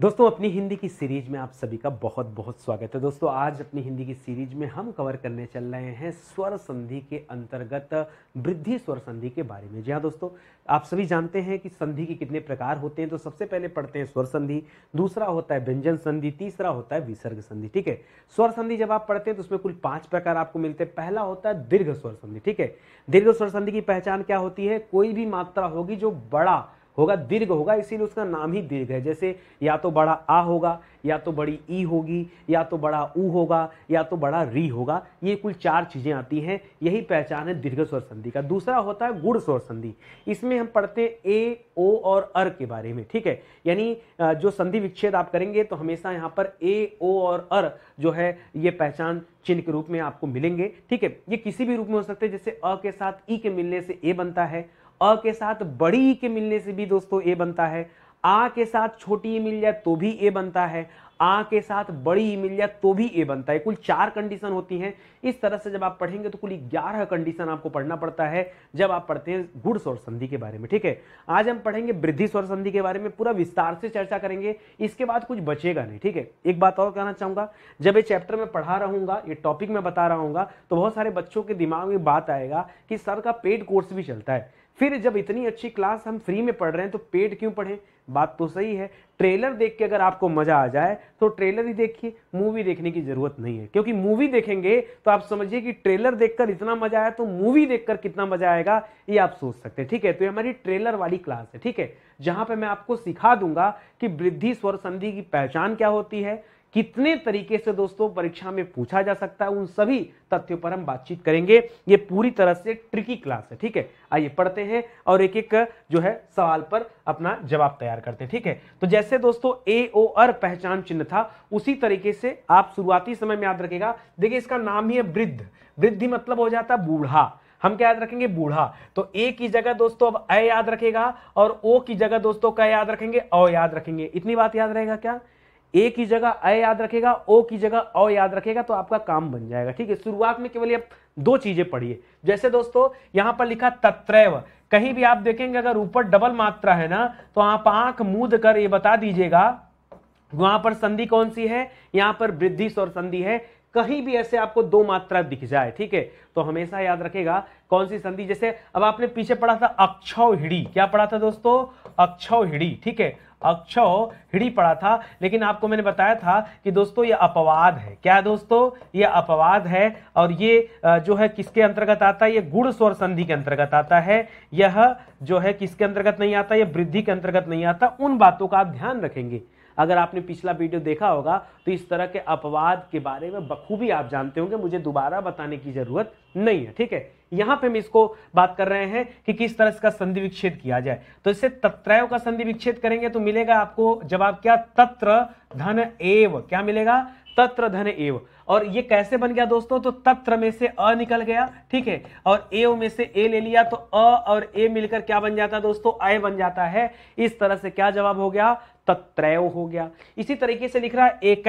दोस्तों अपनी हिंदी की सीरीज में आप सभी का बहुत बहुत स्वागत है दोस्तों आज अपनी हिंदी की सीरीज में हम कवर करने चल रहे हैं स्वर संधि के अंतर्गत वृद्धि स्वर संधि के बारे में जी हाँ दोस्तों आप सभी जानते हैं कि संधि के कितने प्रकार होते हैं तो सबसे पहले पढ़ते हैं स्वर संधि दूसरा होता है व्यंजन संधि तीसरा होता है विसर्ग संधि ठीक है स्वर संधि जब आप पढ़ते हैं तो उसमें कुल पाँच प्रकार आपको मिलते हैं पहला होता है दीर्घ स्वर संधि ठीक है दीर्घ स्वर संधि की पहचान क्या होती है कोई भी मात्रा होगी जो बड़ा होगा दीर्घ होगा इसीलिए उसका नाम ही दीर्घ है जैसे या तो बड़ा आ होगा या तो बड़ी ई होगी या तो बड़ा ऊ होगा या तो बड़ा री होगा ये कुल चार चीज़ें आती हैं यही पहचान है दीर्घ स्वर संधि का दूसरा होता है गुड़ स्वर संधि इसमें हम पढ़ते हैं ए ओ और अर के बारे में ठीक है यानी जो संधि विच्छेद आप करेंगे तो हमेशा यहाँ पर ए ओ और अर जो है ये पहचान चिन्ह के रूप में आपको मिलेंगे ठीक है ये किसी भी रूप में हो सकते हैं जैसे अ के साथ ई के मिलने से ए बनता है अ के साथ बड़ी ई के मिलने से भी दोस्तों ए बनता है आ के साथ छोटी ई मिल जाए तो भी ए बनता है आ के साथ बड़ी ई मिल जाए तो भी ए बनता है कुल चार कंडीशन होती हैं इस तरह से जब आप पढ़ेंगे तो कुल ग्यारह कंडीशन आपको पढ़ना पड़ता है जब आप पढ़ते हैं गुड़ स्वर संधि के बारे में ठीक है आज हम पढ़ेंगे वृद्धि स्वर संधि के बारे में पूरा विस्तार से चर्चा करेंगे इसके बाद कुछ बचेगा नहीं ठीक है एक बात और कहना चाहूंगा जब ये चैप्टर में पढ़ा रहूंगा ये टॉपिक में बता रहा हूँ तो बहुत सारे बच्चों के दिमाग में बात आएगा कि सर का पेड कोर्स भी चलता है फिर जब इतनी अच्छी क्लास हम फ्री में पढ़ रहे हैं तो पेड क्यों पढ़ें बात तो सही है ट्रेलर देख के अगर आपको मज़ा आ जाए तो ट्रेलर ही देखिए मूवी देखने की ज़रूरत नहीं है क्योंकि मूवी देखेंगे तो आप समझिए कि ट्रेलर देखकर इतना मज़ा आया तो मूवी देखकर कितना मज़ा आएगा ये आप सोच सकते हैं ठीक है तो ये हमारी ट्रेलर वाली क्लास है ठीक है जहां पर मैं आपको सिखा दूंगा कि वृद्धि स्वर संधि की पहचान क्या होती है कितने तरीके से दोस्तों परीक्षा में पूछा जा सकता है उन सभी तथ्यों पर हम बातचीत करेंगे ये पूरी तरह से ट्रिकी क्लास है ठीक है आइए पढ़ते हैं और एक एक जो है सवाल पर अपना जवाब तैयार करते हैं ठीक है तो जैसे दोस्तों ए ओ अर पहचान चिन्ह था उसी तरीके से आप शुरुआती समय में याद रखेगा देखिए इसका नाम ही है वृद्ध वृद्धि मतलब हो जाता है बूढ़ा हम क्या याद रखेंगे बूढ़ा तो ए की जगह दोस्तों अब अ याद रखेगा और ओ की जगह दोस्तों क्या याद रखेंगे अ याद रखेंगे इतनी बात याद रहेगा क्या ए की जगह अ याद रखेगा ओ की जगह अ याद रखेगा तो आपका काम बन जाएगा ठीक है शुरुआत में केवल आप दो चीजें पढ़िए जैसे दोस्तों यहां पर लिखा तत्रैव कहीं भी आप देखेंगे अगर ऊपर डबल मात्रा है ना तो आप आंख मूद कर ये बता दीजिएगा वहां पर संधि कौन सी है यहां पर वृद्धि स्वर संधि है कहीं भी ऐसे आपको दो मात्रा दिख जाए ठीक है तो हमेशा याद रखेगा कौन सी संधि जैसे अब आपने पीछे पढ़ा था हिड़ी क्या पढ़ा था दोस्तों अक्षौहिड़ी ठीक है अक्ष हिड़ी पड़ा था लेकिन आपको मैंने बताया था कि दोस्तों ये अपवाद है क्या दोस्तों ये अपवाद है और ये जो है किसके अंतर्गत आता है ये गुण स्वर संधि के अंतर्गत आता है यह जो है किसके अंतर्गत नहीं आता यह वृद्धि के अंतर्गत नहीं आता उन बातों का आप ध्यान रखेंगे अगर आपने पिछला वीडियो देखा होगा तो इस तरह के अपवाद के बारे में बखूबी आप जानते होंगे मुझे दोबारा बताने की जरूरत नहीं है ठीक है यहां पे हम इसको बात कर रहे हैं कि किस तरह इसका संधि विच्छेद किया जाए तो इससे तत्रयों का संधि विच्छेद करेंगे तो मिलेगा आपको जवाब क्या तत्र धन एव क्या मिलेगा तत्र धन एव और ये कैसे बन गया दोस्तों तो तत्र में से अ निकल गया ठीक है और एव में से ए ले लिया तो अ और ए मिलकर क्या बन जाता है दोस्तों अय बन जाता है इस तरह से क्या जवाब हो गया तत्रयो हो गया इसी तरीके से लिख रहा है एक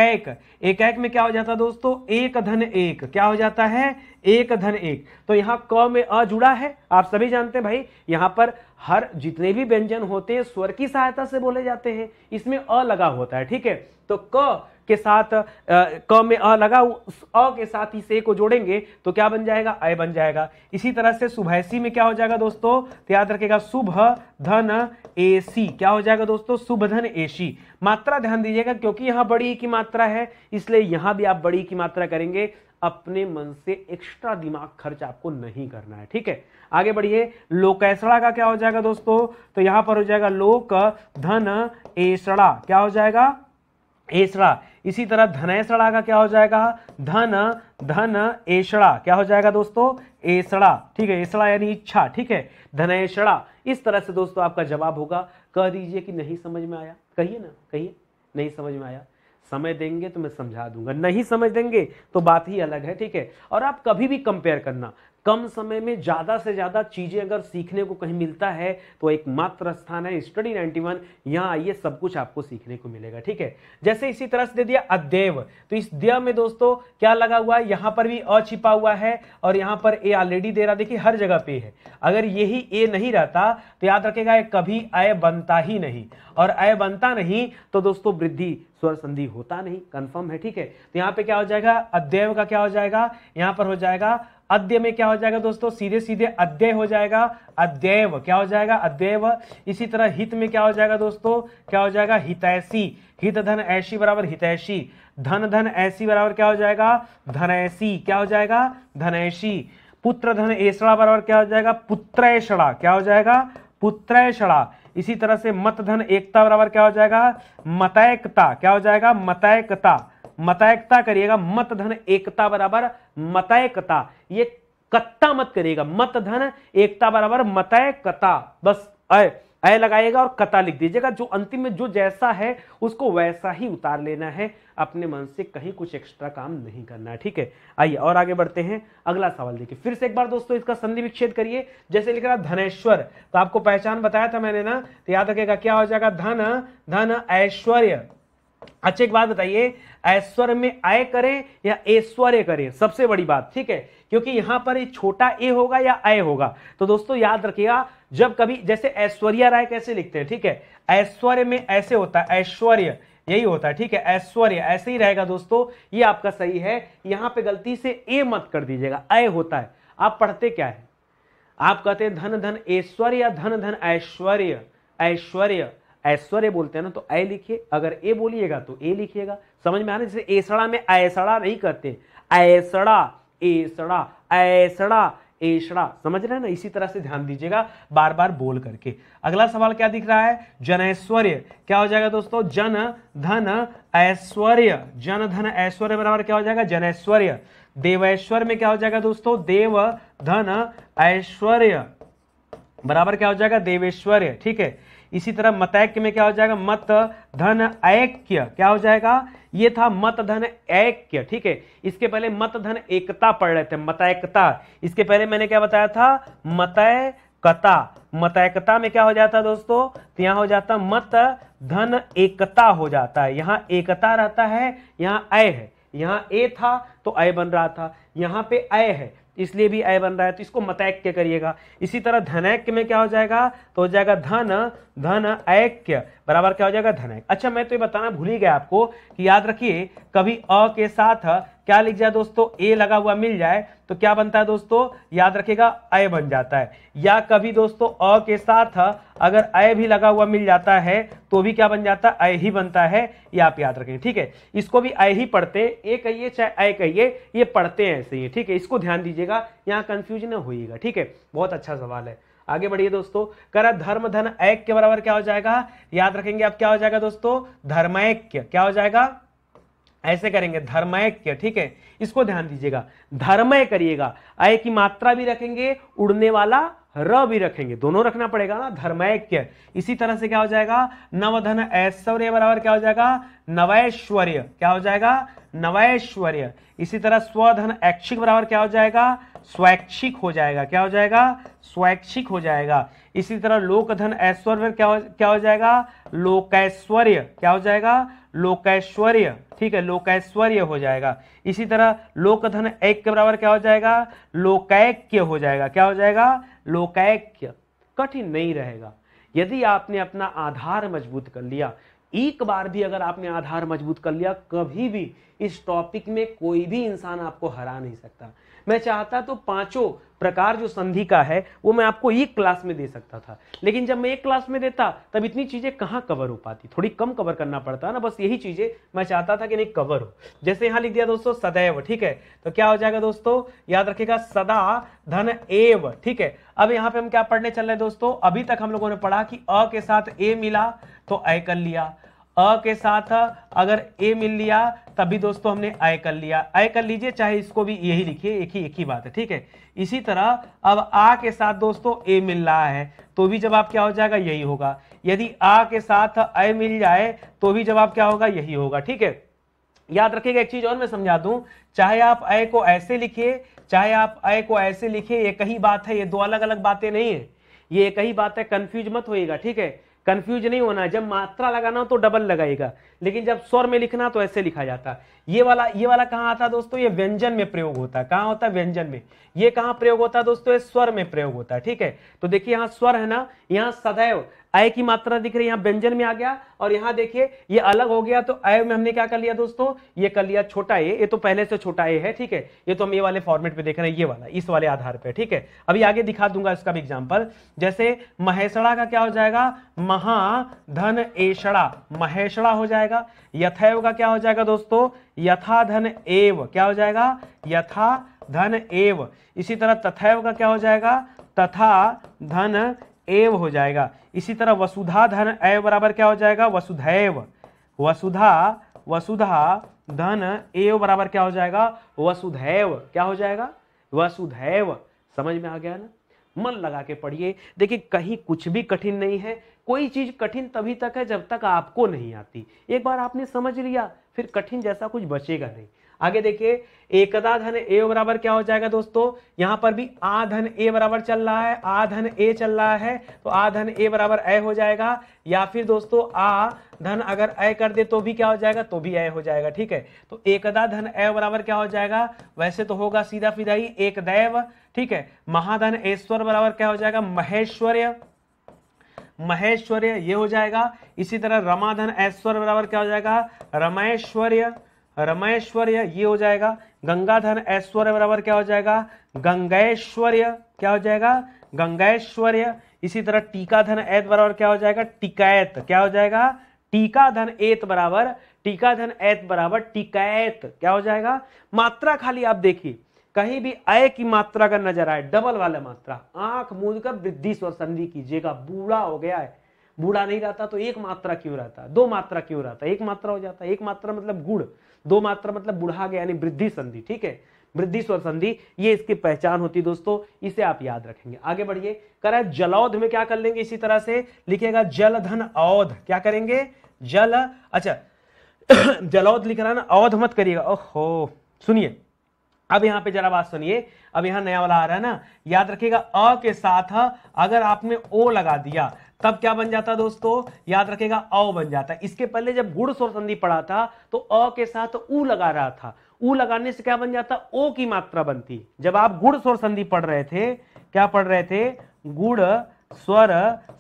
एक में क्या हो जाता है दोस्तों एक धन एक क्या हो जाता है एक धन एक तो यहां क में अ जुड़ा है आप सभी जानते हैं भाई यहां पर हर जितने भी व्यंजन होते हैं स्वर की सहायता से बोले जाते हैं इसमें अ लगा होता है ठीक है तो क के साथ क में अ लगा उस अ के साथ ही से को जोड़ेंगे तो क्या बन जाएगा अय बन जाएगा इसी तरह से सुभैसी में क्या हो जाएगा दोस्तों तो याद रखेगा शुभ धन ए सी क्या हो जाएगा दोस्तों शुभ धन ए सी मात्रा ध्यान दीजिएगा क्योंकि यहाँ बड़ी की मात्रा है इसलिए यहाँ भी आप बड़ी की मात्रा करेंगे अपने मन से एक्स्ट्रा दिमाग खर्च आपको नहीं करना है ठीक है आगे बढ़िए लोकैसड़ा का क्या हो जाएगा दोस्तों तो यहां पर हो जाएगा लोक धन एसड़ा क्या हो जाएगा एसड़ा इसी तरह धनेसड़ा का क्या हो जाएगा धन धन एसड़ा क्या हो जाएगा दोस्तों एसड़ा ठीक है एसड़ा यानी इच्छा ठीक है धनेसड़ा इस तरह से दोस्तों आपका जवाब होगा कह दीजिए कि नहीं समझ में आया कहिए ना कहिए नहीं समझ में आया समय देंगे तो मैं समझा दूंगा नहीं समझ देंगे तो बात ही अलग है ठीक है और आप कभी भी कंपेयर करना कम समय में ज़्यादा से ज़्यादा चीज़ें अगर सीखने को कहीं मिलता है तो एकमात्र स्थान है स्टडी 91 वन यहाँ आइए सब कुछ आपको सीखने को मिलेगा ठीक है जैसे इसी तरह से दे दिया अध्यय तो इस दया में दोस्तों क्या लगा हुआ है यहाँ पर भी अ छिपा हुआ है और यहाँ पर ए ऑलरेडी दे रहा देखिए हर जगह पे है अगर यही ए नहीं रहता तो याद रखेगा कभी अय बनता ही नहीं और अय बनता नहीं तो दोस्तों वृद्धि स्वर संधि होता नहीं कंफर्म है ठीक है तो यहाँ पे क्या हो जाएगा अध्यय का क्या हो जाएगा यहाँ पर हो जाएगा अध्यय में क्या हो जाएगा दोस्तों सीधे सीधे अध्यय हो जाएगा अध्यय क्या हो जाएगा अध्यय इसी तरह हित में क्या हो जाएगा दोस्तों क्या हो जाएगा हितैषी हित धन ऐसी बराबर हितैषी धन धन ऐसी बराबर क्या हो जाएगा ऐसी क्या हो जाएगा धनैषी पुत्र धन ऐसा बराबर क्या हो जाएगा पुत्रैषड़ा क्या हो जाएगा पुत्रैषड़ा इसी तरह से मत धन एकता बराबर क्या हो जाएगा मतैकता क्या हो जाएगा मतैकता मतायकता करिएगा मत धन एकता बराबर मतायकता ये कत्ता मत करिएगा मत धन एकता बराबर मतायकता बस अय अय लगाएगा और कता लिख दीजिएगा जो अंतिम में जो जैसा है उसको वैसा ही उतार लेना है अपने मन से कहीं कुछ एक्स्ट्रा काम नहीं करना है ठीक है आइए और आगे बढ़ते हैं अगला सवाल देखिए फिर से एक बार दोस्तों इसका संधि विच्छेद करिए जैसे लिख रहा धनेश्वर तो आपको पहचान बताया था मैंने ना तो याद रखेगा क्या हो जाएगा धन धन ऐश्वर्य अच्छा एक बात बताइए ऐश्वर्य में आय करें या ऐश्वर्य करें सबसे बड़ी बात ठीक है क्योंकि यहां पर छोटा ए होगा या आय होगा तो दोस्तों याद रखिएगा जब कभी जैसे ऐश्वर्या राय कैसे लिखते हैं ठीक है ऐश्वर्य में ऐसे होता है ऐश्वर्य यही होता है ठीक है ऐश्वर्य ऐसे ही रहेगा दोस्तों ये आपका सही है यहां पे गलती से ए मत कर दीजिएगा अय होता है आप पढ़ते क्या है आप कहते हैं धन धन ऐश्वर्य धन धन ऐश्वर्य ऐश्वर्य ऐश्वर्य बोलते हैं ना तो ऐ लिखिए अगर ए बोलिएगा तो ए लिखिएगा समझ में आ रहा है जैसे एसड़ा में ऐसड़ा नहीं करते ऐसड़ा एसड़ा ऐसड़ा एसड़ा समझ रहे हैं ना इसी तरह से ध्यान दीजिएगा बार बार बोल करके अगला सवाल क्या दिख रहा है ऐश्वर्य क्या हो जाएगा दोस्तों जन धन ऐश्वर्य जन धन ऐश्वर्य बराबर क्या हो जाएगा जनैश्वर्य देवैश्वर में क्या हो जाएगा दोस्तों देव धन ऐश्वर्य बराबर क्या हो जाएगा देवेश्वर्य ठीक है इसी तरह मतैक्य में क्या हो जाएगा मत धन ऐक्य क्या हो जाएगा ये था मत धन ऐक्य ठीक है इसके पहले मत धन एकता पढ़ रहे थे मतैकता इसके पहले मैंने क्या बताया था मतय कता मतैकता में क्या हो जाता दोस्तों तो यहाँ हो जाता मत धन एकता हो जाता है यहाँ एकता रहता है यहाँ अय है यहाँ ए था तो अय बन रहा था यहाँ पे अय है इसलिए भी अय बन रहा है तो इसको मतैक्य करिएगा इसी तरह धनैक्य में क्या हो जाएगा तो हो जाएगा धन धन ऐक्य बराबर क्या हो जाएगा धनैक अच्छा मैं तो ये बताना भूल ही गया आपको कि याद रखिए कभी अ के साथ क्या लिख जाए दोस्तों ए लगा हुआ मिल जाए तो क्या बनता है दोस्तों याद रखेगा अय बन जाता है या कभी दोस्तों अ के साथ अगर अय भी लगा हुआ मिल जाता है तो भी क्या बन जाता है अय ही बनता है ये आप याद रखेंगे ठीक है इसको भी अय ही पढ़ते हैं ए कहिए चाहे अय कहिए ये पढ़ते हैं ऐसे ही ठीक है इसको ध्यान दीजिएगा यहाँ कंफ्यूजन होगा ठीक है बहुत अच्छा सवाल है आगे बढ़िए दोस्तों करा धर्म धन के बराबर क्या हो जाएगा याद रखेंगे अब क्या हो जाएगा दोस्तों धर्मैक्य क्या हो जाएगा ऐसे करेंगे धर्मैक्य ठीक है इसको ध्यान दीजिएगा धर्मय करिएगा अय की मात्रा भी रखेंगे उड़ने वाला र भी रखेंगे दोनों रखना पड़ेगा ना धर्मैक्य इसी तरह से क्या हो जाएगा नवधन ऐश्वर्य बराबर क्या हो जाएगा नवैश्वर्य क्या हो जाएगा नवैश्वर्य इसी तरह स्वधन ऐच्छिक बराबर क्या हो जाएगा स्वैच्छिक हो जाएगा क्या हो जाएगा स्वैच्छिक हो जाएगा इसी तरह लोकधन ऐश्वर्य क्या हो क्या हो जाएगा लोकैश्वर्य क्या हो जाएगा लोकैश्वर्य ठीक है लोकैश्वर्य हो जाएगा इसी तरह लोकधन एक के बराबर क्या हो जाएगा लोकैक्य हो जाएगा क्या हो जाएगा लोकैक्य कठिन नहीं रहेगा यदि आपने अपना आधार मजबूत कर लिया एक बार भी अगर आपने आधार मजबूत कर लिया कभी भी इस टॉपिक में कोई भी इंसान आपको हरा नहीं सकता मैं चाहता तो पांचों प्रकार जो संधि का है वो मैं आपको एक क्लास में दे सकता था लेकिन जब मैं एक क्लास में देता तब इतनी चीज़ें कहाँ कवर हो पाती थोड़ी कम कवर करना पड़ता ना बस यही चीज़ें मैं चाहता था कि नहीं कवर हो जैसे यहाँ लिख दिया दोस्तों सदैव ठीक है तो क्या हो जाएगा दोस्तों याद रखेगा सदा धन एव ठीक है अब यहाँ पे हम क्या पढ़ने चल रहे दोस्तों अभी तक हम लोगों ने पढ़ा कि अ के साथ ए मिला तो ए कर लिया अ के साथ अगर ए मिल लिया तभी दोस्तों हमने आय कर लिया आय कर लीजिए चाहे इसको भी यही लिखिए एक ही एक ही बात है ठीक है इसी तरह अब आ के साथ दोस्तों ए मिल रहा है तो भी जवाब क्या हो जाएगा यही होगा यदि आ के साथ आय मिल जाए तो भी जवाब क्या होगा यही होगा ठीक है याद रखिएगा एक चीज और मैं समझा दूं चाहे आप आय को ऐसे लिखिए चाहे आप आय को ऐसे लिखिए ये कही बात है ये दो अलग अलग बातें नहीं है ये कही बात है कंफ्यूज मत होइएगा ठीक है कंफ्यूज नहीं होना जब मात्रा लगाना हो तो डबल लगाएगा लेकिन जब स्वर में लिखना तो ऐसे लिखा जाता है ये वाला ये वाला कहाँ आता दोस्तों ये व्यंजन में प्रयोग होता है कहाँ होता है व्यंजन में ये कहाँ प्रयोग होता है दोस्तों ये स्वर में प्रयोग होता है ठीक है तो देखिए यहाँ स्वर है ना यहाँ सदैव अय की मात्रा दिख रही है यहाँ व्यंजन में आ गया और यहाँ देखिए ये अलग हो गया तो अय में हमने क्या कर लिया दोस्तों ये कर लिया छोटा ए ये तो पहले से छोटा ए है ठीक है ये तो हम ये वाले फॉर्मेट पे देख रहे हैं ये वाला इस वाले आधार पे ठीक है अभी आगे दिखा दूंगा इसका भी एग्जाम्पल जैसे महेशड़ा का क्या हो जाएगा महाधन एषड़ा महेशड़ा हो जाएगा यथैव का क्या हो जाएगा दोस्तों यथा धन एव क्या हो जाएगा यथा धन एव इसी तरह तथैव का क्या हो जाएगा तथा धन एव हो जाएगा इसी तरह वसुधा धन एव बराबर क्या हो जाएगा वसुधैव वसुधा वसुधा धन एव बराबर क्या हो जाएगा वसुधैव क्या हो जाएगा वसुधैव समझ में आ गया ना मन लगा के पढ़िए देखिए कहीं कुछ भी कठिन नहीं है कोई चीज़ कठिन तभी तक है जब तक आपको नहीं आती एक बार आपने समझ लिया फिर कठिन जैसा कुछ बचेगा नहीं आगे देखिए एकदा धन ए बराबर क्या हो जाएगा दोस्तों यहाँ पर भी आ धन ए बराबर चल रहा है आ धन ए चल रहा है तो आ धन ए बराबर ए हो जाएगा या फिर दोस्तों आ धन अगर ए कर दे तो भी क्या हो जाएगा तो भी ए हो जाएगा ठीक है तो एकदा धन ए बराबर क्या हो जाएगा वैसे तो होगा सीधा सीधा ही एक दैव ठीक है महाधन ऐश्वर बराबर क्या हो जाएगा महेश्वर्य महेश्वर्य ये हो जाएगा इसी तरह रमाधन ऐश्वर्य बराबर क्या हो जाएगा रमेश्वर्य रमेश्वर्य ये हो जाएगा गंगाधन ऐश्वर्य बराबर क्या हो जाएगा गंगेश्वर्य क्या हो जाएगा गंगेश्वर्य इसी तरह टीकाधन ऐत बराबर क्या हो जाएगा टिकैत क्या हो जाएगा टीकाधन एत बराबर टीकाधन ऐत बराबर टिकैत क्या हो जाएगा मात्रा खाली आप देखिए कहीं भी अय की मात्रा का नजर आए डबल वाला मात्रा आंख मूंद कर वृद्धि स्वर संधि कीजिएगा बूढ़ा हो गया है बूढ़ा नहीं रहता तो एक मात्रा क्यों रहता दो मात्रा क्यों रहता एक मात्रा हो जाता एक मात्रा मतलब गुड़ दो मात्रा मतलब बूढ़ा गया यानी वृद्धि संधि ठीक है वृद्धि स्वर संधि ये इसकी पहचान होती है दोस्तों इसे आप याद रखेंगे आगे बढ़िए करा जलौध में क्या कर लेंगे इसी तरह से लिखेगा जल धन औध क्या करेंगे जल अच्छा जलौध लिख रहा ना औध मत करिएगा ओहो सुनिए अब यहां पे जरा बात सुनिए अब यहां नया वाला आ रहा है ना याद रखिएगा अ के साथ अगर आपने ओ लगा दिया तब क्या बन जाता दोस्तों याद रखेगा अ बन जाता इसके पहले जब गुड़ स्वर संधि पढ़ा था तो अ के साथ ऊ लगा रहा था ऊ लगाने से क्या बन जाता ओ की मात्रा बनती जब आप गुड़ स्वर संधि पढ़ रहे थे क्या पढ़ रहे थे गुड़ स्वर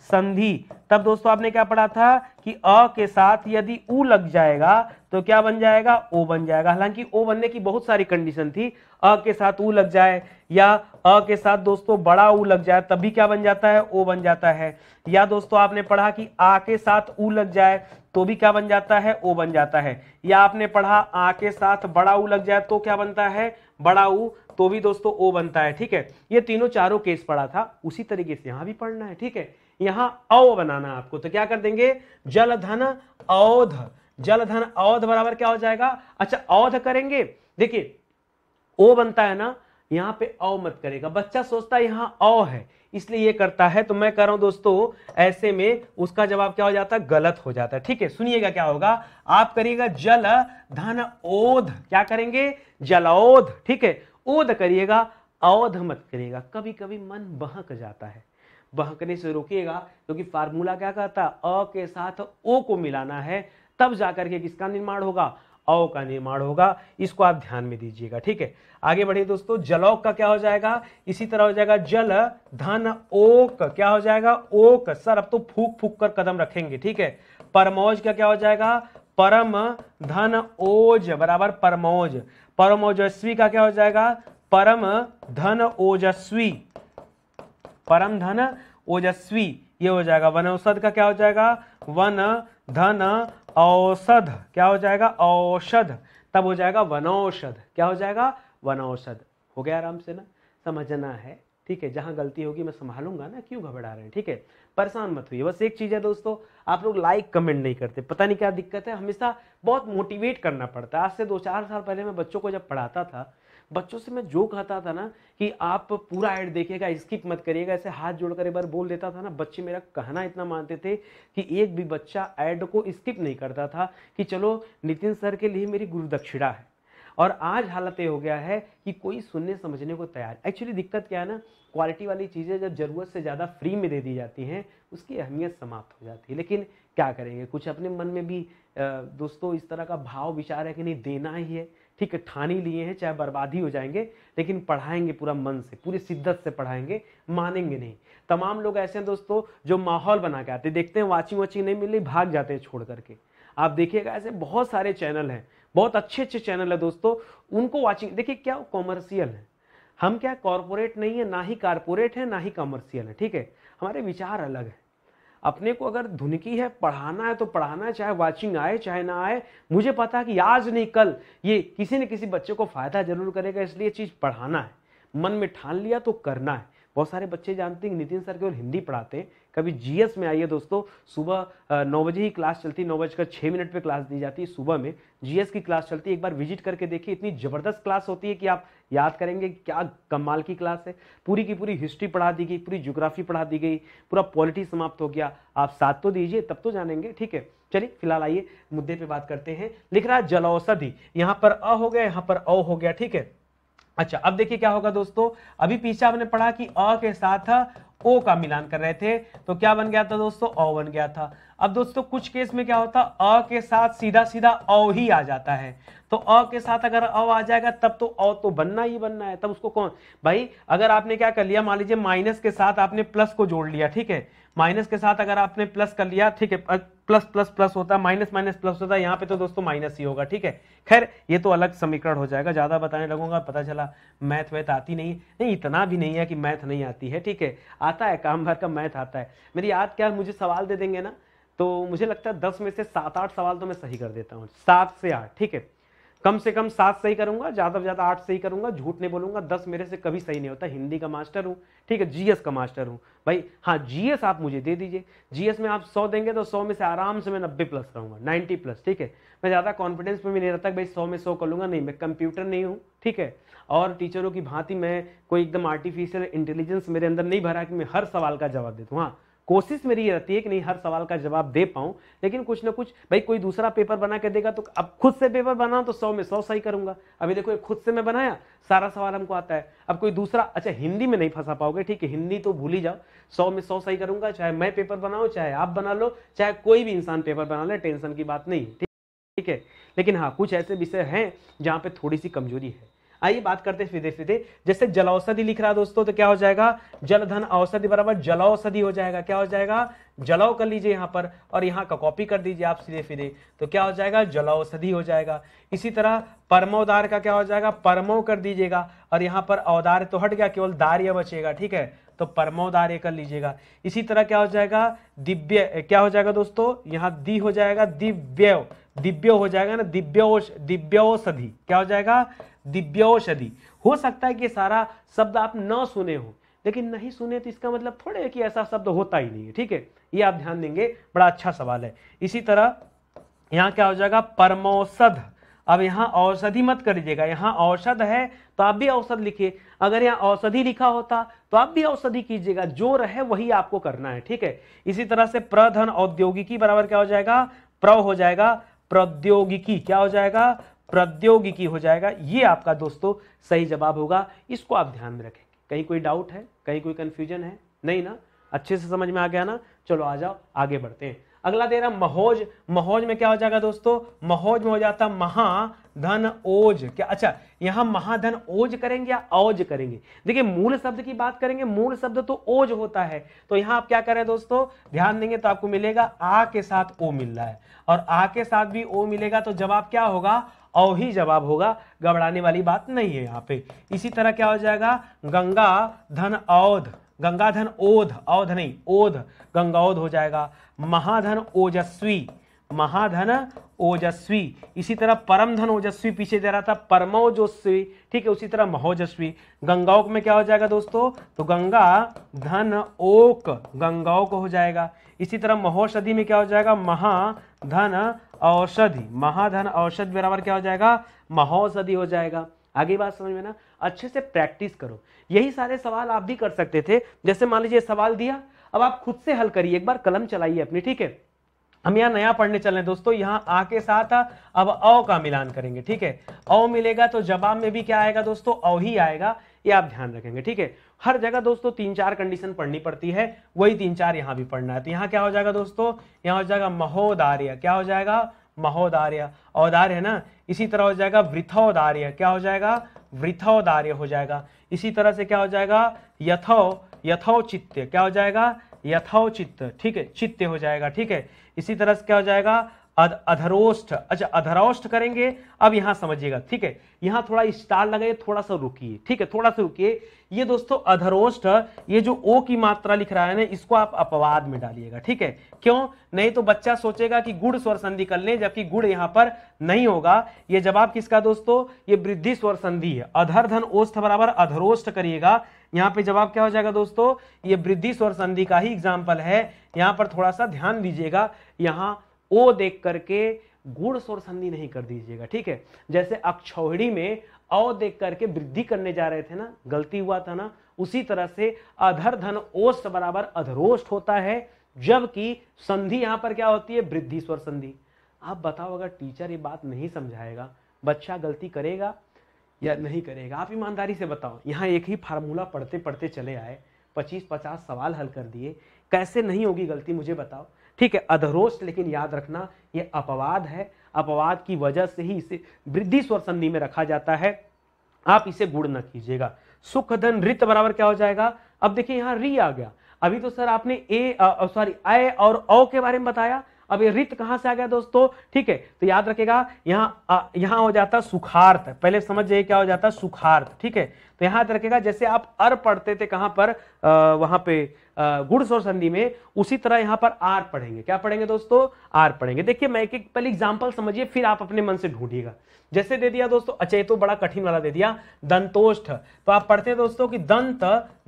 संधि तब दोस्तों आपने क्या पढ़ा था कि अ के साथ यदि ऊ लग जाएगा तो क्या बन जाएगा ओ बन जाएगा हालांकि ओ बनने की बहुत सारी कंडीशन थी अ के साथ ऊ लग जाए या अ के साथ दोस्तों बड़ा ऊ लग जाए तब भी क्या बन जाता है ओ बन जाता है या दोस्तों आपने पढ़ा कि आ के साथ ऊ लग जाए तो भी क्या बन जाता है ओ बन जाता है या आपने पढ़ा आ के साथ बड़ा ऊ लग जाए तो क्या बनता है बड़ा ऊ तो भी दोस्तों ओ बनता है ठीक है ये तीनों चारों केस पढ़ा था उसी तरीके से यहां भी पढ़ना है ठीक है यहां अव बनाना आपको तो क्या कर देंगे जलधन औध जलधन औध बराबर क्या हो जाएगा अच्छा औध करेंगे देखिए ओ बनता है ना यहां पे औ मत करेगा बच्चा सोचता है यहां औ है इसलिए ये करता है तो मैं कह रहा हूं दोस्तों ऐसे में उसका जवाब क्या हो जाता है गलत हो जाता है ठीक है सुनिएगा क्या होगा आप करिएगा जल धन ओध क्या करेंगे जलौध ठीक है ओध करिएगा अवध मत करिएगा कभी कभी मन बहक जाता है बहकने से रोकिएगा क्योंकि तो फार्मूला क्या कहता है अ के साथ ओ को मिलाना है तब जाकर के किसका निर्माण होगा अव का निर्माण होगा इसको आप ध्यान में दीजिएगा ठीक है आगे बढ़िए दोस्तों जलौक का क्या हो जाएगा इसी तरह हो जाएगा जल धन ओक क्या हो जाएगा ओक सर अब तो फूक फूक कर कदम रखेंगे ठीक है परमौज का क्या हो जाएगा परम धन ओज बराबर परमौज परमोजस्वी का क्या हो जाएगा परम धन ओजस्वी परम धन ओजस्वी ये हो जाएगा वन औषध का क्या हो जाएगा वन धन औषध क्या हो जाएगा औषध तब हो जाएगा वनौषध क्या हो जाएगा वनौषध हो गया आराम से ना समझना है ठीक है जहां गलती होगी मैं संभालूंगा ना क्यों घबरा रहे हैं ठीक है परेशान मत हुई बस एक चीज़ है दोस्तों आप लोग लाइक कमेंट नहीं करते पता नहीं क्या दिक्कत है हमेशा बहुत मोटिवेट करना पड़ता है आज से दो चार साल पहले मैं बच्चों को जब पढ़ाता था बच्चों से मैं जो कहता था ना कि आप पूरा ऐड देखिएगा स्किप मत करिएगा ऐसे हाथ जोड़कर एक बार बोल देता था ना बच्चे मेरा कहना इतना मानते थे कि एक भी बच्चा ऐड को स्किप नहीं करता था कि चलो नितिन सर के लिए मेरी गुरु दक्षिणा है और आज हालत ये हो गया है कि कोई सुनने समझने को तैयार एक्चुअली दिक्कत क्या है ना क्वालिटी वाली चीज़ें जब ज़रूरत से ज़्यादा फ्री में दे दी जाती हैं उसकी अहमियत समाप्त हो जाती है लेकिन क्या करेंगे कुछ अपने मन में भी दोस्तों इस तरह का भाव विचार है कि नहीं देना ही है ठीक है ठानी लिए हैं चाहे बर्बादी हो जाएंगे लेकिन पढ़ाएंगे पूरा मन से पूरी शिद्दत से पढ़ाएंगे मानेंगे नहीं तमाम लोग ऐसे हैं दोस्तों जो माहौल बना के आते देखते हैं वाचिंग वाचिंग नहीं मिल रही भाग जाते हैं छोड़ करके आप देखिएगा ऐसे बहुत सारे चैनल हैं बहुत अच्छे अच्छे चैनल है दोस्तों उनको वाचिंग देखिए क्या कॉमर्शियल है हम क्या कॉरपोरेट नहीं है ना ही कारपोरेट है ना ही कॉमर्शियल है ठीक है हमारे विचार अलग है अपने को अगर धुनकी है पढ़ाना है तो पढ़ाना है चाहे वाचिंग आए चाहे ना आए मुझे पता है कि आज नहीं कल ये किसी न किसी बच्चे को फ़ायदा जरूर करेगा इसलिए चीज़ पढ़ाना है मन में ठान लिया तो करना है बहुत सारे बच्चे जानते हैं नितिन सर केवल हिंदी पढ़ाते हैं कभी जीएस में आइए दोस्तों सुबह नौ बजे ही क्लास चलती है नौ बजकर छः मिनट पे क्लास दी जाती है सुबह में जीएस की क्लास चलती है एक बार विजिट करके देखिए इतनी ज़बरदस्त क्लास होती है कि आप याद करेंगे क्या कमाल की क्लास है पूरी की पूरी हिस्ट्री पढ़ा दी गई पूरी ज्योग्राफी पढ़ा दी गई पूरा पॉलिटी समाप्त हो गया आप साथ तो दीजिए तब तो जानेंगे ठीक है चलिए फिलहाल आइए मुद्दे पे बात करते हैं लिख रहा है जल औषधि यहाँ पर अ हो गया यहाँ पर अ हो गया ठीक है अच्छा अब देखिए क्या होगा दोस्तों अभी पीछे आपने पढ़ा कि अ के साथ ओ का मिलान कर रहे थे तो क्या बन गया था दोस्तों ओ बन गया था अब दोस्तों कुछ केस में क्या होता अ के साथ सीधा सीधा ओ ही आ जाता है तो अ के साथ अगर अ आ जाएगा तब तो औ तो बनना ही बनना है तब उसको कौन भाई अगर आपने क्या कर लिया मान लीजिए माइनस के साथ आपने प्लस को जोड़ लिया ठीक है माइनस के साथ अगर आपने प्लस कर लिया ठीक है प्लस प्लस प्लस होता है माइनस माइनस प्लस होता है यहाँ पे तो दोस्तों माइनस ही होगा ठीक है खैर ये तो अलग समीकरण हो जाएगा ज़्यादा बताने लगूंगा पता चला मैथ वैथ आती नहीं नहीं इतना भी नहीं है कि मैथ नहीं आती है ठीक है आता है काम भर का मैथ आता है मेरी याद क्या मुझे सवाल दे देंगे ना तो मुझे लगता है दस में से सात आठ सवाल तो मैं सही कर देता हूँ सात से आठ ठीक है कम से कम सात सही करूंगा ज़्यादा से ज़्यादा आठ सही करूंगा झूठ नहीं बोलूंगा दस मेरे से कभी सही नहीं होता हिंदी का मास्टर हूँ ठीक है जीएस का मास्टर हूँ भाई हाँ जीएस आप मुझे दे दीजिए जीएस में आप सौ देंगे तो सौ में से आराम से मैं नब्बे प्लस करूंगा नाइन्टी प्लस ठीक है मैं ज़्यादा कॉन्फिडेंस में भी नहीं रहता भाई सौ में सौ कर लूंगा नहीं मैं कंप्यूटर नहीं हूँ ठीक है और टीचरों की भांति मैं कोई एकदम आर्टिफिशियल इंटेलिजेंस मेरे अंदर नहीं भरा कि मैं हर सवाल का जवाब दे दूँ हाँ कोशिश मेरी ये रहती है कि नहीं हर सवाल का जवाब दे पाऊं लेकिन कुछ ना कुछ भाई कोई दूसरा पेपर बना के देगा तो अब खुद से पेपर बनाऊँ तो सौ में सौ सही करूंगा अभी देखो खुद से मैं बनाया सारा सवाल हमको आता है अब कोई दूसरा अच्छा हिंदी में नहीं फंसा पाओगे ठीक है हिंदी तो भूल ही जाओ सौ में सौ सही करूंगा चाहे मैं पेपर बनाऊँ चाहे आप बना लो चाहे कोई भी इंसान पेपर बना ले टेंशन की बात नहीं ठीक है लेकिन हाँ कुछ ऐसे विषय हैं जहाँ पर थोड़ी सी कमजोरी है आइए बात करते हैं सीधे सीधे जैसे जल औषधि लिख रहा है दोस्तों तो क्या हो जाएगा जल धन औषधि बराबर जल औषधि हो जाएगा क्या हो जाएगा जलाओ कर लीजिए यहाँ पर और यहाँ का कॉपी कर दीजिए आप सीधे सीधे तो क्या हो जाएगा जल औषधि हो जाएगा इसी तरह परमोदार का क्या हो जाएगा परमो कर दीजिएगा और यहाँ पर औदार तो हट गया केवल दार यह बचेगा ठीक है तो परमोदार कर लीजिएगा इसी तरह क्या हो जाएगा दिव्य क्या हो जाएगा दोस्तों यहाँ दी हो जाएगा दिव्य दिव्य हो जाएगा ना दिव्य दिव्य औषधि क्या हो जाएगा औषधि हो सकता है कि सारा शब्द आप ना सुने हो लेकिन नहीं सुने तो इसका मतलब थोड़े है कि ऐसा शब्द होता ही नहीं है ठीक है ये आप ध्यान देंगे बड़ा अच्छा सवाल है इसी तरह यहाँ क्या हो जाएगा परमौषध अब यहाँ औषधि मत कर दीजिएगा यहाँ औषध है तो आप भी औषध लिखिए अगर यहाँ औषधि लिखा होता तो आप भी औषधि कीजिएगा जो रहे वही आपको करना है ठीक है इसी तरह से प्रधन औद्योगिकी बराबर क्या हो जाएगा प्र हो जाएगा प्रौद्योगिकी क्या हो जाएगा प्रौद्योगिकी हो जाएगा ये आपका दोस्तों सही जवाब होगा इसको आप ध्यान में रखें कहीं कोई डाउट है कहीं कोई कन्फ्यूजन है नहीं ना अच्छे से समझ में आ गया ना चलो आ जाओ आगे बढ़ते हैं अगला दे रहा महोज महोज में क्या हो जाएगा दोस्तों महोज में हो जाता महाधन ओज क्या अच्छा यहां महाधन ओज करेंगे या औज करेंगे देखिए मूल शब्द की बात करेंगे मूल शब्द तो ओज होता है तो यहां आप क्या कर रहे हैं दोस्तों ध्यान देंगे तो आपको मिलेगा आ के साथ ओ मिल रहा है और आ के साथ भी ओ मिलेगा तो जवाब क्या होगा औ ही जवाब होगा घबराने वाली बात नहीं है यहाँ पे इसी तरह क्या हो जाएगा गंगा धन औध गंगा धन ओध औध नहीं ओध गंगा गंगाओध हो जाएगा महाधन ओजस्वी महाधन ओजस्वी इसी तरह परम धन ओजस्वी पीछे दे रहा था परमोजस्वी ठीक है उसी तरह महोजस्वी गंगाओक में क्या हो जाएगा दोस्तों तो गंगा धन ओक गंगाओक हो जाएगा इसी तरह महोषधि में क्या हो जाएगा महा धन औषधि महाधन औषधि बराबर क्या हो जाएगा महोषधि हो जाएगा आगे बात समझ में ना अच्छे से प्रैक्टिस करो यही सारे सवाल आप भी कर सकते थे जैसे मान लीजिए सवाल दिया अब आप खुद से हल करिए एक बार कलम चलाइए अपनी ठीक है हम यहाँ नया पढ़ने चल रहे हैं दोस्तों यहाँ आ के साथ अब औ का मिलान करेंगे ठीक है औ मिलेगा तो जवाब में भी क्या आएगा दोस्तों औ ही आएगा ये आप ध्यान रखेंगे ठीक है हर जगह दोस्तों तीन चार कंडीशन पढ़नी पड़ती है वही तीन चार यहां भी पढ़ना है तो यहां क्या हो जाएगा दोस्तों यहां हो जाएगा महोदार्य क्या हो जाएगा महोदार्य औदार्य है ना इसी तरह हो जाएगा वृथौदार्य क्या हो जाएगा वृथौदार्य हो जाएगा इसी तरह से क्या हो जाएगा यथो यथोचित्य क्या हो जाएगा यथोचित्त ठीक है चित्त हो जाएगा ठीक है इसी तरह से क्या हो जाएगा अधरोष्ठ अच्छा अधरोष्ठ करेंगे अब यहां समझिएगा ठीक है यहां थोड़ा स्टार लगाइए थोड़ा सा रुकिए ठीक है थोड़ा सा रुकिए ये दोस्तों अधरोष्ठ ये जो ओ की मात्रा लिख रहा है ना इसको आप अपवाद में डालिएगा ठीक है क्यों नहीं तो बच्चा सोचेगा कि गुड़ स्वर संधि कर ले जबकि गुड़ यहां पर नहीं होगा ये जवाब किसका दोस्तों ये वृद्धि स्वर संधि है अधर धन ओष्ठ बराबर अधरोष्ठ करिएगा यहां पे जवाब क्या हो जाएगा दोस्तों ये वृद्धि स्वर संधि का ही एग्जाम्पल है यहां पर थोड़ा सा ध्यान दीजिएगा यहां ओ देख करके गुड़ स्वर संधि नहीं कर दीजिएगा ठीक है जैसे अक्षौहिणी में अ देख करके वृद्धि करने जा रहे थे ना गलती हुआ था ना उसी तरह से अधर धन ओष्ट बराबर अधरोष्ट होता है जबकि संधि यहाँ पर क्या होती है वृद्धि स्वर संधि आप बताओ अगर टीचर ये बात नहीं समझाएगा बच्चा गलती करेगा या नहीं करेगा आप ईमानदारी से बताओ यहाँ एक ही फार्मूला पढ़ते पढ़ते चले आए पच्चीस पचास सवाल हल कर दिए कैसे नहीं होगी गलती मुझे बताओ ठीक है अधरोष्ट लेकिन याद रखना ये अपवाद है अपवाद की वजह से ही इसे वृद्धि स्वर संधि में रखा जाता है आप इसे गुड़ न कीजिएगा सुख धन रित बराबर क्या हो जाएगा अब देखिए यहां री आ गया अभी तो सर आपने ए सॉरी अय और औ के बारे में बताया अब ये रित कहां से आ गया दोस्तों ठीक है तो याद रखेगा यहाँ यहां हो जाता सुखार्थ पहले समझ जाइए क्या हो जाता सुखार्थ ठीक है तो याद रखेगा जैसे आप अर पढ़ते थे कहां पर आ, वहां पे गुड़ और संधि में उसी तरह यहां पर आर पढ़ेंगे क्या पढ़ेंगे दोस्तों आर पढ़ेंगे देखिए मैं एक पहले एग्जाम्पल समझिए फिर आप अपने मन से ढूंढिएगा जैसे दे दिया दोस्तों अचे अच्छा, तो बड़ा कठिन वाला दे दिया दंतोष्ठ तो आप पढ़ते हैं दोस्तों कि दंत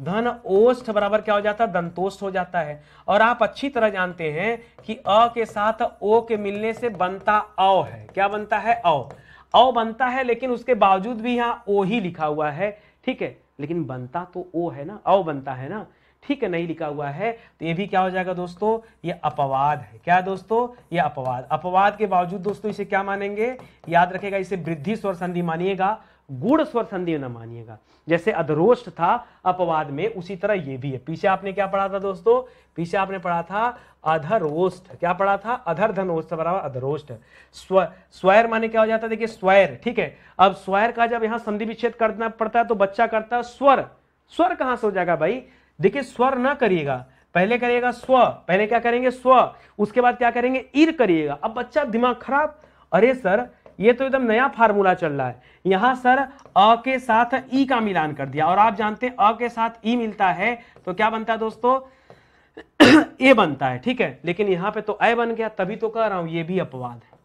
धन ओष्ठ बराबर क्या हो जाता है दंतोष्ठ हो जाता है और आप अच्छी तरह जानते हैं कि अ के साथ ओ के मिलने से बनता औ है क्या बनता है औ औ बनता है लेकिन उसके बावजूद भी यहाँ ओ ही लिखा हुआ है ठीक है लेकिन बनता तो ओ है ना औ बनता है ना ठीक है नहीं लिखा हुआ है तो ये भी क्या हो जाएगा दोस्तों ये अपवाद है क्या दोस्तों ये अपवाद अपवाद के बावजूद दोस्तों इसे क्या मानेंगे याद रखेगा इसे वृद्धि स्वर संधि मानिएगा गुड़ स्वर संधि न मानिएगा जैसे अधरोष्ट था अपवाद में उसी तरह यह भी है पीछे आपने क्या पढ़ा था दोस्तों पीछे आपने पढ़ा था अधरोष्ट क्या पढ़ा था अधर धनोष्ट बराबर अधरोष्ट स्व माने क्या हो जाता है देखिए स्वयर ठीक है अब स्वयर का जब यहां संधि विच्छेद करना पड़ता है तो बच्चा करता है स्वर स्वर कहां से हो जाएगा भाई देखिए स्वर ना करिएगा पहले करिएगा स्व पहले क्या करेंगे स्व उसके बाद क्या करेंगे ईर करिएगा अब बच्चा दिमाग खराब अरे सर ये तो एकदम नया फार्मूला चल रहा है यहां सर अ के साथ ई का मिलान कर दिया और आप जानते हैं अ के साथ ई मिलता है तो क्या बनता है दोस्तों ए बनता है ठीक है लेकिन यहाँ पे तो ए बन गया तभी तो कह रहा हूं ये भी अपवाद है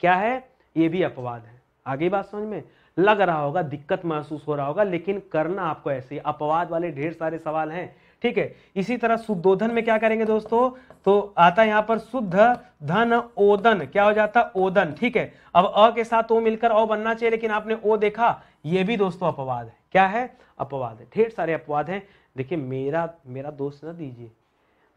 क्या है ये भी अपवाद है आगे बात समझ में लग रहा होगा दिक्कत महसूस हो रहा होगा लेकिन करना आपको ऐसे अपवाद वाले ढेर सारे सवाल हैं ठीक है इसी तरह शुद्धोधन में क्या करेंगे दोस्तों तो आता है यहां पर शुद्ध धन ओदन क्या हो जाता ओदन ठीक है अब अ के साथ ओ मिलकर ओ बनना चाहिए लेकिन आपने ओ देखा ये भी दोस्तों अपवाद है क्या है अपवाद है ढेर सारे अपवाद हैं देखिए मेरा मेरा दोस्त ना दीजिए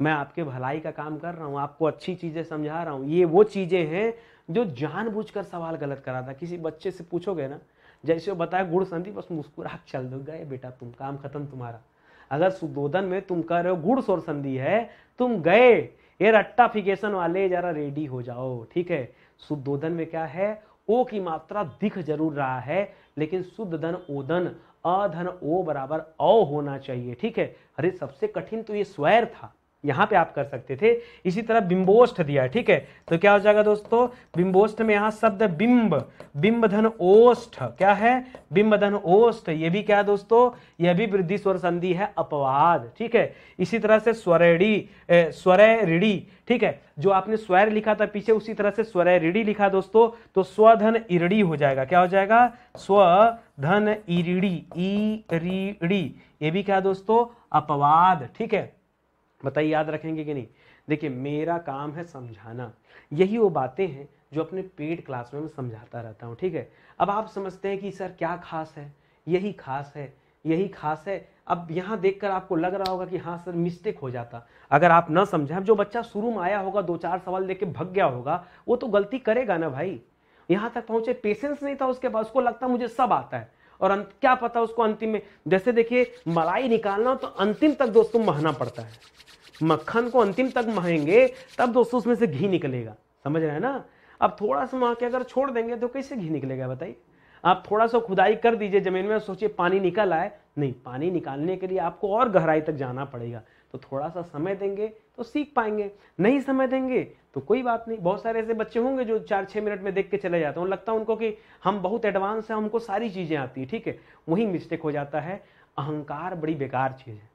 मैं आपके भलाई का काम कर रहा हूँ आपको अच्छी चीज़ें समझा रहा हूँ ये वो चीज़ें हैं जो जानबूझकर सवाल गलत करा था किसी बच्चे से पूछोगे ना जैसे वो बताया गुड़ संधि बस मुस्कुरा चल दो गए बेटा तुम काम खत्म तुम्हारा अगर सुदोधन में तुम कह रहे हो गुड़ सोर संधि है तुम गए ये रट्टाफिकेशन वाले जरा रेडी हो जाओ ठीक है शुद्धोधन में क्या है ओ की मात्रा दिख जरूर रहा है लेकिन शुद्ध धन ओधन अधन ओ बराबर अ होना चाहिए ठीक है अरे सबसे कठिन तो ये स्वैर था यहाँ पे आप कर सकते थे इसी तरह बिंबोष्ठ दिया ठीक है तो क्या हो जाएगा दोस्तों बिंबोष्ठ में यहाँ शब्द बिंब बिंबधन ओष्ठ क्या है धन ओष्ठ ये भी क्या है दोस्तों यह भी वृद्धि स्वर संधि है अपवाद ठीक है इसी तरह से स्वरेडी स्वर ऋणी ठीक है जो आपने स्वर लिखा था पीछे उसी तरह से स्वर ऋणी लिखा दोस्तों तो स्वधन इरड़ी हो जाएगा क्या हो जाएगा स्वधन इरिड़ी ई ये भी क्या दोस्तों अपवाद ठीक है बताइए याद रखेंगे कि नहीं देखिए मेरा काम है समझाना यही वो बातें हैं जो अपने पेड क्लास में मैं समझाता रहता हूँ ठीक है अब आप समझते हैं कि सर क्या खास है यही खास है यही खास है अब यहाँ देखकर आपको लग रहा होगा कि हाँ सर मिस्टेक हो जाता अगर आप ना समझें जो बच्चा शुरू में आया होगा दो चार सवाल देख के भग गया होगा वो तो गलती करेगा ना भाई यहाँ तक पहुँचे पेशेंस नहीं था उसके बाद उसको लगता मुझे सब आता है और अंत क्या पता उसको अंतिम में जैसे देखिए मलाई निकालना तो अंतिम तक दोस्तों महना पड़ता है मक्खन को अंतिम तक महेंगे तब दोस्तों उसमें से घी निकलेगा समझ रहे हैं ना अब थोड़ा सा वहाँ के अगर छोड़ देंगे तो कैसे घी निकलेगा बताइए आप थोड़ा सा खुदाई कर दीजिए जमीन में सोचिए पानी निकल आए नहीं पानी निकालने के लिए आपको और गहराई तक जाना पड़ेगा तो थोड़ा सा समय देंगे तो सीख पाएंगे नहीं समय देंगे तो कोई बात नहीं बहुत सारे ऐसे बच्चे होंगे जो चार छः मिनट में देख के चले जाते हैं लगता है उनको कि हम बहुत एडवांस हैं हमको सारी चीज़ें आती है ठीक है वही मिस्टेक हो जाता है अहंकार बड़ी बेकार चीज़ है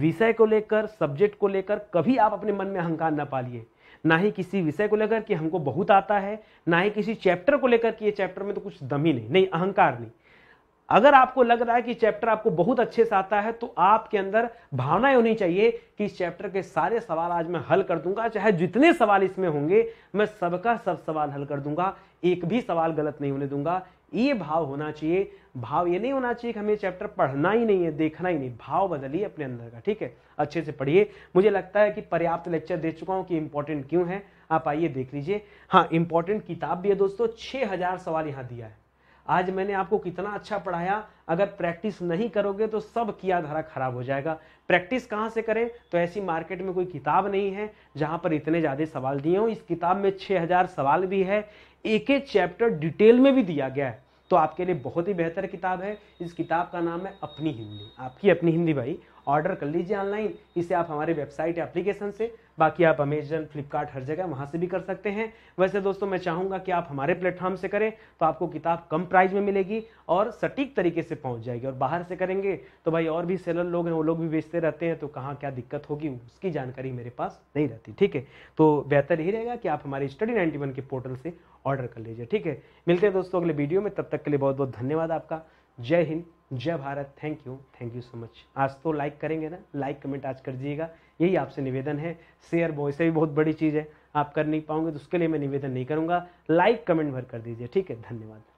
विषय को लेकर सब्जेक्ट को लेकर कभी आप अपने मन में अहंकार ना पालिए ना ही किसी विषय को लेकर कि हमको बहुत आता है ना ही किसी चैप्टर को लेकर कि ये चैप्टर में तो कुछ दम ही नहीं नहीं अहंकार नहीं अगर आपको लग रहा है कि चैप्टर आपको बहुत अच्छे से आता है तो आपके अंदर भावनाएं होनी चाहिए कि इस चैप्टर के सारे सवाल आज मैं हल कर दूंगा चाहे जितने सवाल इसमें होंगे मैं सबका सब सवाल हल कर दूंगा एक भी सवाल गलत नहीं होने दूंगा ये भाव होना चाहिए भाव ये नहीं होना चाहिए कि हमें चैप्टर पढ़ना ही नहीं है देखना ही नहीं भाव बदलिए अपने अंदर का ठीक है अच्छे से पढ़िए मुझे लगता है कि पर्याप्त लेक्चर दे चुका हूँ कि इंपॉर्टेंट क्यों है आप आइए देख लीजिए हाँ इंपॉर्टेंट किताब भी है दोस्तों छः हज़ार सवाल यहाँ दिया है आज मैंने आपको कितना अच्छा पढ़ाया अगर प्रैक्टिस नहीं करोगे तो सब किया धारा खराब हो जाएगा प्रैक्टिस कहाँ से करें तो ऐसी मार्केट में कोई किताब नहीं है जहाँ पर इतने ज़्यादा सवाल दिए हों इस किताब में 6000 सवाल भी है एक एक चैप्टर डिटेल में भी दिया गया है तो आपके लिए बहुत ही बेहतर किताब है इस किताब का नाम है अपनी हिंदी आपकी अपनी हिंदी भाई ऑर्डर कर लीजिए ऑनलाइन इसे आप हमारे वेबसाइट या एप्लीकेशन से बाकी आप अमेजन फ्लिपकार्ट हर जगह वहाँ से भी कर सकते हैं वैसे दोस्तों मैं चाहूँगा कि आप हमारे प्लेटफॉर्म से करें तो आपको किताब कम प्राइस में मिलेगी और सटीक तरीके से पहुँच जाएगी और बाहर से करेंगे तो भाई और भी सेलर लोग हैं वो लोग भी बेचते रहते हैं तो कहाँ क्या दिक्कत होगी उसकी जानकारी मेरे पास नहीं रहती ठीक है तो बेहतर यही रहेगा कि आप हमारे स्टडी नाइन्टी के पोर्टल से ऑर्डर कर लीजिए ठीक है मिलते हैं दोस्तों अगले वीडियो में तब तक के लिए बहुत बहुत धन्यवाद आपका जय हिंद जय Bharat thank you thank you so much आज तो लाइक करेंगे ना लाइक कमेंट आज कर दीजिएगा यही आपसे निवेदन है शेयर से भी बहुत बड़ी चीज़ है आप कर नहीं पाओगे तो उसके लिए मैं निवेदन नहीं करूँगा लाइक कमेंट भर कर दीजिए ठीक है धन्यवाद